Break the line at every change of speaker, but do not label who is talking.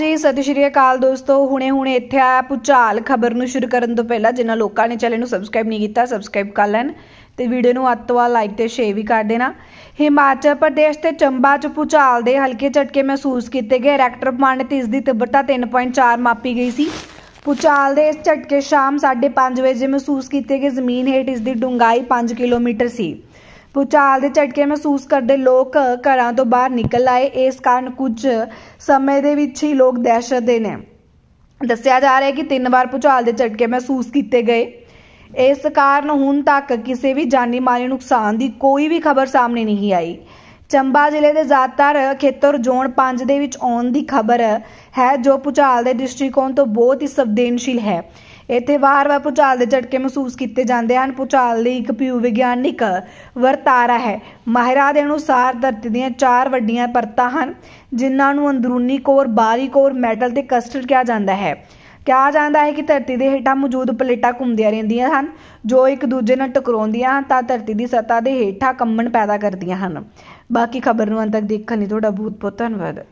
ਜੀ ਸਤਿ ਸ਼੍ਰੀ ਅਕਾਲ ਦੋਸਤੋ ਹੁਣੇ-ਹੁਣੇ ਇੱਥੇ ਆ ਪੁਚਾਲ ਖਬਰ ਨੂੰ ਸ਼ੁਰੂ ਕਰਨ ਤੋਂ ਪਹਿਲਾਂ ਜਿਨ੍ਹਾਂ ਲੋਕਾਂ ਨੇ ਚੈਨਲ ਨੂੰ ਸਬਸਕ੍ਰਾਈਬ ਨਹੀਂ ਕੀਤਾ ਸਬਸਕ੍ਰਾਈਬ ਕਰ ਲੈਣ ਤੇ ਵੀਡੀਓ ਨੂੰ ਅੱਤਵਾ ਲਾਈਕ ਤੇ ਸ਼ੇਅਰ ਵੀ ਕਰ ਦੇਣਾ ਹਿਮਾਚਲ ਪ੍ਰਦੇਸ਼ ਤੇ ਚੰਬਾ ਚ ਪੁਚਾਲ ਦੇ ਹਲਕੇ ਝਟਕੇ ਮਹਿਸੂਸ ਕੀਤੇ ਗਏ ਰੈਕਟਰ ਪਮਾਨ ਤੇ ਇਸ ਦੀ ਤੀਬਰਤਾ 3.4 ਮਾਪੀ ਗਈ ਸੀ ਪੁਚਾਲ ਦੇ ਇਸ ਝਟਕੇ ਸ਼ਾਮ 5:30 ਵਜੇ ਮਹਿਸੂਸ ਕੀਤੇ ਗਏ ਜ਼ਮੀਨ ਹੇਠ ਇਸ ਦੀ ਡੂੰਘਾਈ 5 ਕਿਲੋਮੀਟਰ ਸੀ ਭੂਚਾਲ ਦੇ ਝਟਕੇ ਮਹਿਸੂਸ ਕਰਦੇ ਲੋਕ ਘਰਾਂ ਤੋਂ ਬਾਹਰ ਨਿਕਲ ਆਏ ਇਸ ਕਾਰਨ ਕੁਝ ਸਮੇਂ ਦੇ ਵਿੱਚ ਹੀ ਲੋਕ ਦਹਿਸ਼ਤ ਦੇ ਨੇ ਦੱਸਿਆ ਜਾ ਰਿਹਾ ਹੈ ਕਿ ਤਿੰਨ ਵਾਰ ਭੂਚਾਲ ਦੇ ਝਟਕੇ ਮਹਿਸੂਸ ਕੀਤੇ ਗਏ ਇਸ ਕਾਰਨ ਹੁਣ ਤੱਕ ਕਿਸੇ ਵੀ ਜਾਨੀ ਮਾਲੀ ਨੁਕਸਾਨ ਦੀ ਕੋਈ ਵੀ ਖਬਰ ਸਾਹਮਣੇ ਨਹੀਂ ਆਈ ਚੰਬਾ ਜ਼ਿਲ੍ਹੇ ਦੇ ਜ਼ਿਆਦਾਤਰ ਖੇਤਰ ਜ਼ੋਨ 5 ਦੇ ਵਿੱਚ ਆਉਣ ਦੀ ਖਬਰ ਹੈ ਜੋ ਪੁਚਾਲ ਦੇ ਦ੍ਰਿਸ਼ਟੀਕੋਣ ਤੋਂ ਬਹੁਤ ਹੀ ਸਵਦੇਨਸ਼ੀਲ ਹੈ ਇੱਥੇ ਵਾਰ-ਵਾਰ ਪੁਚਾਲ ਦੇ ਝਟਕੇ ਮਹਿਸੂਸ ਕੀਤੇ ਜਾਂਦੇ ਹਨ ਪੁਚਾਲ ਦੀ ਇੱਕ ਪਿਉ ਵਿਗਿਆਨਿਕ ਵਰਤਾਰਾ ਹੈ ਮਾਹਿਰਾਂ ਦੇ ਅਨੁਸਾਰ ਧਰਤੀ ਦੀਆਂ ਚਾਰ ਵੱਡੀਆਂ ਪਰਤਾਂ ਹਨ ਜਿਨ੍ਹਾਂ ਨੂੰ ਅੰਦਰੂਨੀ ਕੋਰ ਬਾਹਰੀ ਕੋਰ ਮੈਟਲ ਤੇ ਕਸਟਲ ਕਿਹਾ ਜਾਂਦਾ ਹੈ ਕਿਹਾ ਜਾਂਦਾ ਹੈ ਕਿ ਧਰਤੀ ਦੇ ਹੇਠਾਂ ਮੌਜੂਦ ਪਲੇਟਾਂ ਘੁੰਮਦੀਆਂ ਰਹਿੰਦੀਆਂ ਹਨ ਜੋ ਇੱਕ ਦੂਜੇ ਨਾਲ ਟਕਰਾਉਂਦੀਆਂ ਹਨ ਤਾਂ ਧਰਤੀ ਦੀ ਸਤ੍ਹਾ ਦੇ ਹੇਠਾਂ ਕੰਮਣ ਪੈਦਾ ਕਰਦੀਆਂ ਹਨ ਬਾਕੀ ਖਬਰ ਨੂੰ ਅੰਤ ਤੱਕ ਦੇਖਣ ਲਈ ਤੁਹਾਡਾ ਬਹੁਤ ਬਹੁਤ ਧੰਨਵਾਦ